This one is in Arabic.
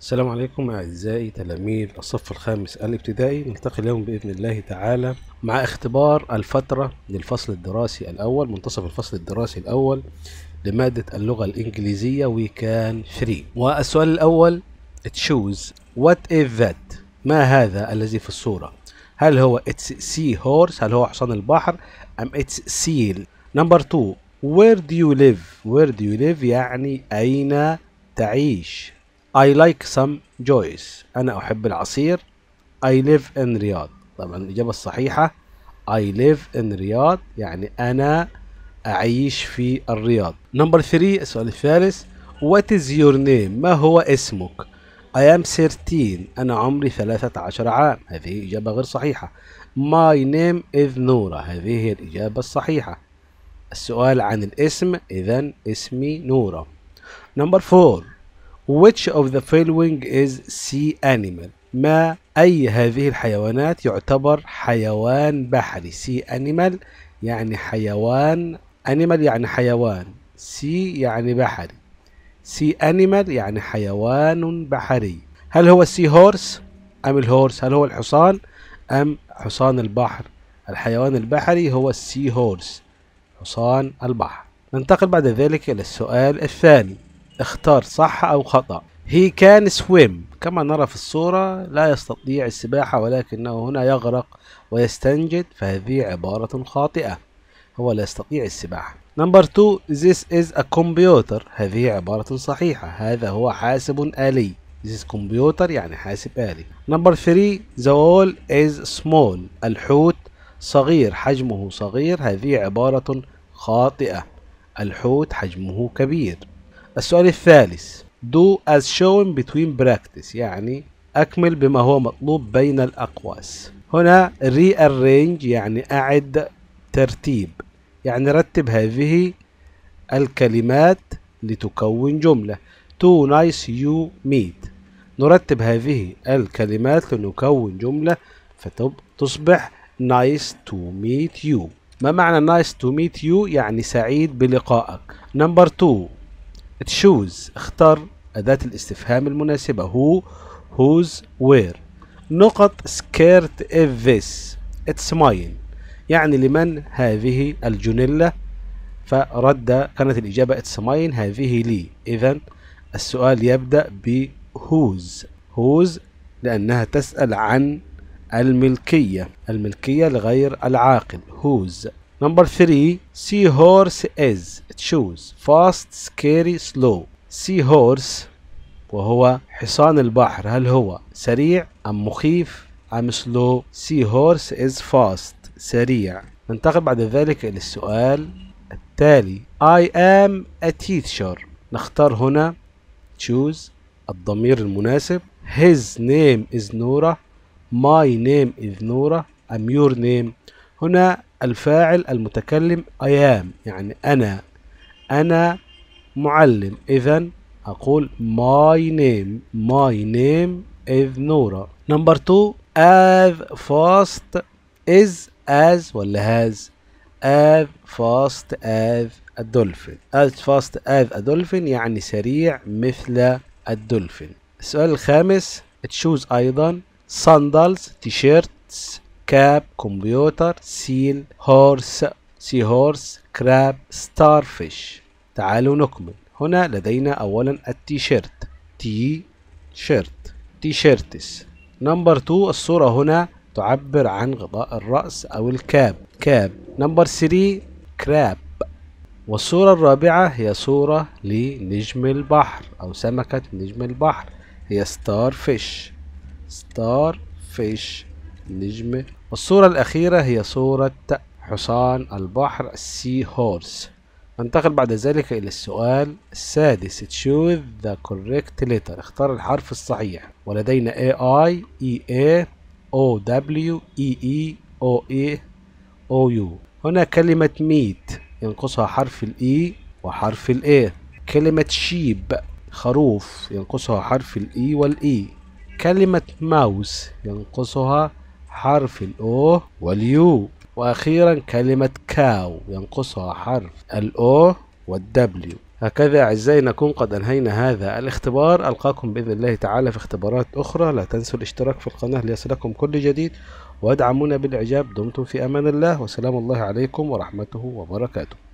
السلام عليكم أعزائي تلاميذ الصف الخامس الابتدائي نلتقي اليوم بإذن الله تعالى مع اختبار الفترة للفصل الدراسي الأول منتصف الفصل الدراسي الأول لمادة اللغة الإنجليزية ويكان 3 والسؤال الأول تشوز وات is that ما هذا الذي في الصورة هل هو it's sea horse هل هو حصان البحر أم it's seal نمبر 2 where do you live where do you live يعني أين تعيش I like some joys أنا أحب العصير I live in رياض طبعا الإجابة الصحيحة I live in رياض يعني أنا أعيش في الرياض نمبر 3 السؤال الثالث What is your name ما هو اسمك I am 13 أنا عمري 13 عام هذه إجابة غير صحيحة My name is نورة هذه هي الإجابة الصحيحة السؤال عن الاسم إذا اسمي نورة نمبر 4 which of the following is sea animal ما أي هذه الحيوانات يعتبر حيوان بحري sea animal يعني حيوان animal يعني حيوان sea يعني بحري sea animal يعني حيوان بحري هل هو السي هورس أم الهورس هل هو الحصان أم حصان البحر الحيوان البحري هو السي هورس حصان البحر ننتقل بعد ذلك إلى السؤال الثاني اختار صح أو خطأ he can swim كما نرى في الصورة لا يستطيع السباحة ولكنه هنا يغرق ويستنجد فهذه عبارة خاطئة هو لا يستطيع السباحة نمبر 2 this is a computer هذه عبارة صحيحة هذا هو حاسب آلي this is computer يعني حاسب آلي نمبر 3 the wall is small الحوت صغير حجمه صغير هذه عبارة خاطئة الحوت حجمه كبير السؤال الثالث do as shown between practice يعني أكمل بما هو مطلوب بين الأقواس هنا rearrange يعني أعد ترتيب يعني رتب هذه الكلمات لتكون جملة تو نايس يو ميت نرتب هذه الكلمات لنكون جملة فتصبح نايس تو ميت يو ما معنى نايس تو ميت يو يعني سعيد بلقائك نمبر 2 تشوز اختر أداة الاستفهام المناسبة هو هوز وير نقط سكيرت اف ذس اتس ماين يعني لمن هذه الجنلة فرد كانت الإجابة اتس ماين هذه لي إذا السؤال يبدأ ب هوز هوز لأنها تسأل عن الملكية الملكية لغير العاقل هوز Number three, seahorse is. Choose fast, scary, slow. Seahorse وهو حصان البحر هل هو سريع أم مخيف أم slow؟ seahorse is fast سريع. ننتقل بعد ذلك إلى السؤال التالي I am a teacher نختار هنا choose الضمير المناسب his name is نورة my name is نورة am your name هنا الفاعل المتكلم I am يعني أنا أنا معلم إذا أقول my name my name is نورا نمبر 2 as fast is as ولا has as fast as a dolphin as fast as a dolphin يعني سريع مثل الدولفين السؤال الخامس تشوز أيضا sandals تيشيرتس كاب كمبيوتر سيل هورس سي هورس كراب ستار فيش تعالوا نكمل هنا لدينا أولا التيشيرت تي شيرت تي شيرتس نمبر 2 الصورة هنا تعبر عن غطاء الرأس أو الكاب كاب نمبر 3 كراب والصورة الرابعة هي صورة لنجم البحر أو سمكة نجم البحر هي ستار فيش ستار فيش نجمة والصورة الأخيرة هي صورة حصان البحر سي هورس ننتقل بعد ذلك إلى السؤال السادس تشوز ذا كوريكت ليتر اختار الحرف الصحيح ولدينا e, e E O EE O U هنا كلمة ميت ينقصها حرف الإي e وحرف الإي كلمة شيب خروف ينقصها حرف الإي e والإي كلمة ماوس ينقصها حرف الأو واليو وأخيرا كلمة كاو ينقصها حرف الأو والدبليو هكذا أعزائي نكون قد أنهينا هذا الاختبار ألقاكم بإذن الله تعالى في اختبارات أخرى لا تنسوا الاشتراك في القناة ليصلكم كل جديد وادعمونا بالإعجاب دمتم في أمان الله وسلام الله عليكم ورحمته وبركاته